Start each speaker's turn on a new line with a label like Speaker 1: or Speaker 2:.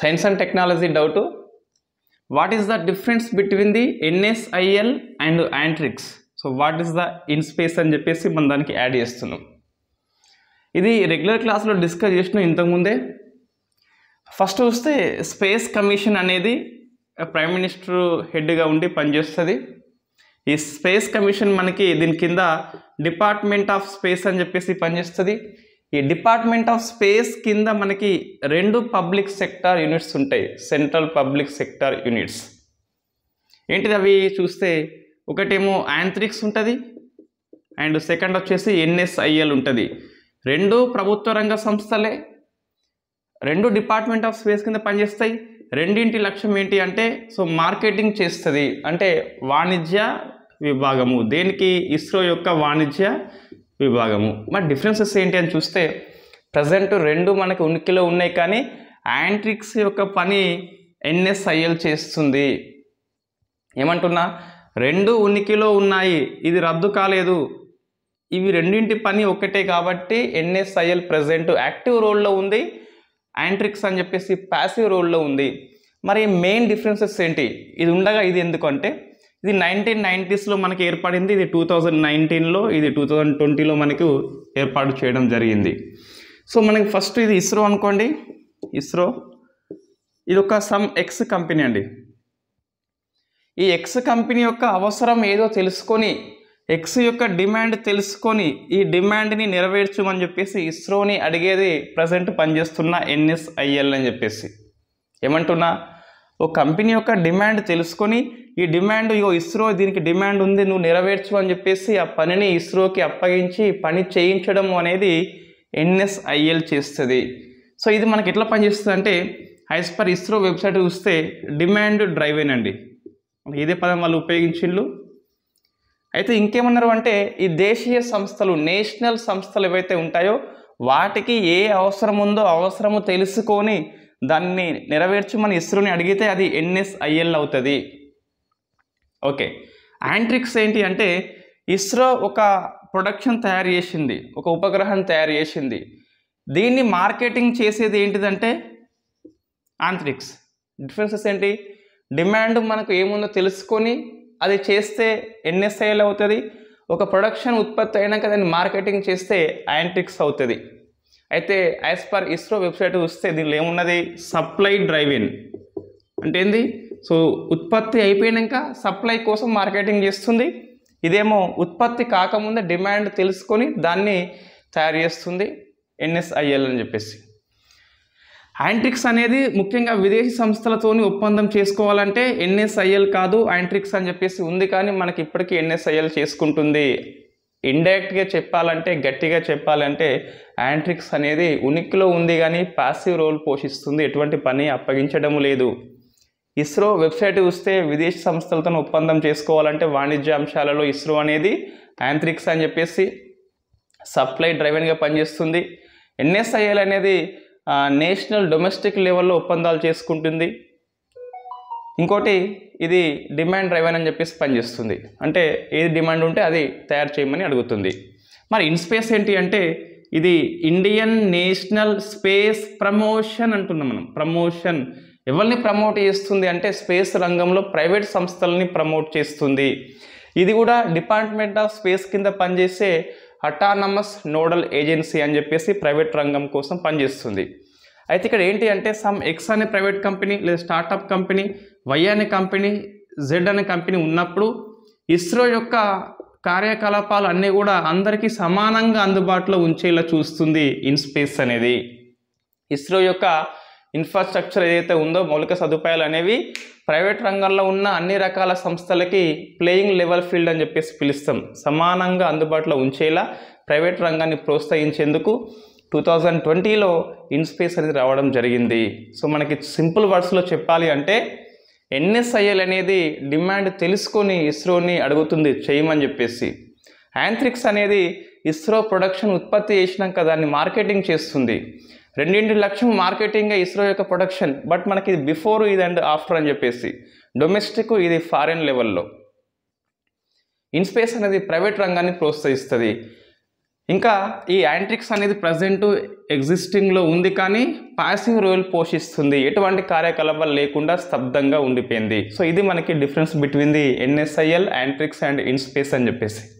Speaker 1: science and technology doubt what is the difference between the NSIL and Antrix so what is the in space అని చెప్పేసి మనం దానికి add చేస్తున్నాం ఇది regular క్లాస్లో డిస్కస్ చేసినాం ఇంతకుముందే ఫస్ట్ చూస్తే స్పేస్ కమిషన్ అనేది ప్రైమ్ మినిస్టర్ హెడ్గా ఉండి పనిచేస్తుంది ఈ స్పేస్ కమిషన్ మనకి దీని కింద డిపార్ట్మెంట్ ఆఫ్ స్పేస్ అని చెప్పేసి పనిచేస్తుంది ఈ డిపార్ట్మెంట్ ఆఫ్ స్పేస్ కింద మనకి రెండు పబ్లిక్ సెక్టార్ యూనిట్స్ ఉంటాయి సెంట్రల్ పబ్లిక్ సెక్టార్ యూనిట్స్ ఏంటిది అవి చూస్తే ఒకటేమో యాంత్రిక్స్ ఉంటుంది అండ్ సెకండ్ వచ్చేసి ఎన్ఎస్ఐఎల్ ఉంటుంది రెండు ప్రభుత్వ రంగ సంస్థలే రెండు డిపార్ట్మెంట్ ఆఫ్ స్పేస్ కింద పనిచేస్తాయి రెండింటి లక్ష్యం ఏంటి అంటే సో మార్కెటింగ్ చేస్తుంది అంటే వాణిజ్య విభాగము దేనికి ఇస్రో యొక్క వాణిజ్య విభాగము మరి డిఫరెన్సెస్ ఏంటి అని చూస్తే ప్రజెంట్ రెండు మనకు ఉనికిలో ఉన్నాయి కానీ యాంట్రిక్స్ యొక్క పని ఎన్ఎస్ఐఎల్ చేస్తుంది ఏమంటున్నా రెండు ఉనికిలో ఉన్నాయి ఇది రద్దు కాలేదు ఇవి రెండింటి పని ఒకటే కాబట్టి ఎన్ఎస్ఐఎల్ ప్రజెంట్ యాక్టివ్ రోల్లో ఉంది యాంట్రిక్స్ అని చెప్పేసి ప్యాసివ్ రోల్లో ఉంది మరి మెయిన్ డిఫరెన్సెస్ ఏంటి ఇది ఉండగా ఇది ఎందుకంటే ఇది నైన్టీన్ నైంటీస్లో మనకి ఏర్పడింది ఇది టూ థౌజండ్ నైన్టీన్లో ఇది టూ థౌజండ్ ట్వంటీలో మనకు ఏర్పాటు చేయడం జరిగింది సో మనకి ఫస్ట్ ఇది ఇస్రో అనుకోండి ఇస్రో ఇది ఒక సమ్ ఎక్స్ కంపెనీ అండి ఈ ఎక్స్ కంపెనీ యొక్క అవసరం ఏదో తెలుసుకొని ఎక్స్ యొక్క డిమాండ్ తెలుసుకొని ఈ డిమాండ్ని నెరవేర్చమని చెప్పేసి ఇస్రోని అడిగేది ప్రజెంట్ పనిచేస్తున్న ఎన్ఎస్ఐఎల్ అని చెప్పేసి ఏమంటున్నా ఒక కంపెనీ యొక్క డిమాండ్ తెలుసుకొని ఈ డిమాండ్ ఇగో ఇస్రో దీనికి డిమాండ్ ఉంది నువ్వు నెరవేర్చు అని చెప్పేసి ఆ పనిని ఇస్రోకి అప్పగించి పని చేయించడం అనేది ఎన్ఎస్ఐఎల్ చేస్తుంది సో ఇది మనకి ఎట్లా పనిచేస్తుంది అంటే యాజ్ పర్ ఇస్రో వెబ్సైట్ చూస్తే డిమాండ్ డ్రైవ్ అండి ఇదే పదం వాళ్ళు ఉపయోగించిండ్లు అయితే ఇంకేమన్నారు అంటే ఈ దేశీయ సంస్థలు నేషనల్ సంస్థలు ఏవైతే ఉంటాయో వాటికి ఏ అవసరం ఉందో అవసరము తెలుసుకొని దాన్ని నెరవేర్చమని ఇస్రోని అడిగితే అది ఎన్ఎస్ఐఎల్ అవుతుంది ఓకే యాంట్రిక్స్ ఏంటి అంటే ఇస్రో ఒక ప్రొడక్షన్ తయారు చేసింది ఒక ఉపగ్రహం తయారు చేసింది దీన్ని మార్కెటింగ్ చేసేది ఏంటిదంటే ఆంట్రిక్స్ డిఫరెన్సెస్ ఏంటి డిమాండ్ మనకు ఏముందో తెలుసుకొని అది చేస్తే ఎన్ఎస్ఐలు అవుతుంది ఒక ప్రొడక్షన్ ఉత్పత్తి అయినాక దాన్ని మార్కెటింగ్ చేస్తే యాంట్రిక్స్ అవుతుంది అయితే యాజ్ పర్ ఇస్రో వెబ్సైట్ చూస్తే దీనిలో ఏమున్నది సప్లై డ్రైవ్ ఇన్ అంటే ఏంది సో ఉత్పత్తి అయిపోయాక సప్లై కోసం మార్కెటింగ్ చేస్తుంది ఇదేమో ఉత్పత్తి కాకముందే డిమాండ్ తెలుసుకొని దాన్ని తయారు చేస్తుంది ఎన్ఎస్ఐఎల్ అని చెప్పేసి యాంట్రిక్స్ అనేది ముఖ్యంగా విదేశీ సంస్థలతోని ఒప్పందం చేసుకోవాలంటే ఎన్ఎస్ఐఎల్ కాదు యాంట్రిక్స్ అని చెప్పేసి ఉంది కానీ మనకి ఇప్పటికీ ఎన్ఎస్ఐఎల్ చేసుకుంటుంది ఇండైరెక్ట్గా చెప్పాలంటే గట్టిగా చెప్పాలంటే యాంట్రిక్స్ అనేది ఉనికిలో ఉంది కానీ పాసివ్ రోల్ పోషిస్తుంది ఎటువంటి పని అప్పగించడం లేదు ఇస్రో వెబ్సైట్ చూస్తే విదేశీ సంస్థలతో ఒప్పందం చేసుకోవాలంటే వాణిజ్య అంశాలలో ఇస్రో అనేది యాంత్రిక్స్ అని చెప్పేసి సప్లై డ్రైవెన్గా పనిచేస్తుంది ఎన్ఎస్ఐఎల్ అనేది నేషనల్ డొమెస్టిక్ లెవెల్లో ఒప్పందాలు చేసుకుంటుంది ఇంకోటి ఇది డిమాండ్ డ్రైవెన్ అని చెప్పేసి పనిచేస్తుంది అంటే ఏది డిమాండ్ ఉంటే అది తయారు చేయమని అడుగుతుంది మరి ఇన్స్పేస్ ఏంటి అంటే ఇది ఇండియన్ నేషనల్ స్పేస్ ప్రమోషన్ అంటున్నాం మనం ప్రమోషన్ ఎవరిని ప్రమోట్ చేస్తుంది అంటే స్పేస్ రంగంలో ప్రైవేట్ సంస్థలని ప్రమోట్ చేస్తుంది ఇది కూడా డిపార్ట్మెంట్ ఆఫ్ స్పేస్ కింద పనిచేసే అటానమస్ నోడల్ ఏజెన్సీ అని చెప్పేసి ప్రైవేట్ రంగం కోసం పనిచేస్తుంది అయితే ఇక్కడ ఏంటి అంటే సమ్ ఎక్స్ అనే ప్రైవేట్ కంపెనీ లేదా స్టార్టప్ కంపెనీ వై అనే కంపెనీ జెడ్ అనే కంపెనీ ఉన్నప్పుడు ఇస్రో యొక్క కార్యకలాపాలు అన్నీ కూడా అందరికీ సమానంగా అందుబాటులో ఉంచేలా చూస్తుంది ఇన్ స్పేస్ అనేది ఇస్రో యొక్క ఇన్ఫ్రాస్ట్రక్చర్ ఏదైతే ఉందో మౌలిక సదుపాయాలు అనేవి ప్రైవేట్ రంగంలో ఉన్న అన్ని రకాల సంస్థలకి ప్లేయింగ్ లెవెల్ ఫీల్డ్ అని చెప్పేసి పిలుస్తాం సమానంగా అందుబాటులో ఉంచేలా ప్రైవేట్ రంగాన్ని ప్రోత్సహించేందుకు టూ థౌజండ్ ట్వంటీలో ఇన్స్పేస్ అనేది రావడం జరిగింది సో మనకి సింపుల్ వర్డ్స్లో చెప్పాలి అంటే ఎన్ఎస్ఐఎల్ అనేది డిమాండ్ తెలుసుకొని ఇస్రోని అడుగుతుంది చేయమని చెప్పేసి యాంథ్రిక్స్ అనేది ఇస్రో ప్రొడక్షన్ ఉత్పత్తి చేసినాక దాన్ని మార్కెటింగ్ చేస్తుంది రెండింటి లక్ష్యం మార్కెటింగ్ ఇస్రో యొక్క ప్రొడక్షన్ బట్ మనకి ఇది బిఫోర్ ఇది అండ్ ఆఫ్టర్ అని చెప్పేసి డొమెస్టిక్ ఇది ఫారిన్ లెవెల్లో ఇన్స్పేస్ అనేది ప్రైవేట్ రంగాన్ని ప్రోత్సహిస్తుంది ఇంకా ఈ యాంట్రిక్స్ అనేది ప్రజెంట్ ఎగ్జిస్టింగ్లో ఉంది కానీ పాసివ్ రోల్ పోషిస్తుంది ఎటువంటి కార్యకలాపాలు లేకుండా స్తబ్దంగా ఉండిపోయింది సో ఇది మనకి difference between the NSIL Antrix and in space అని చెప్పేసి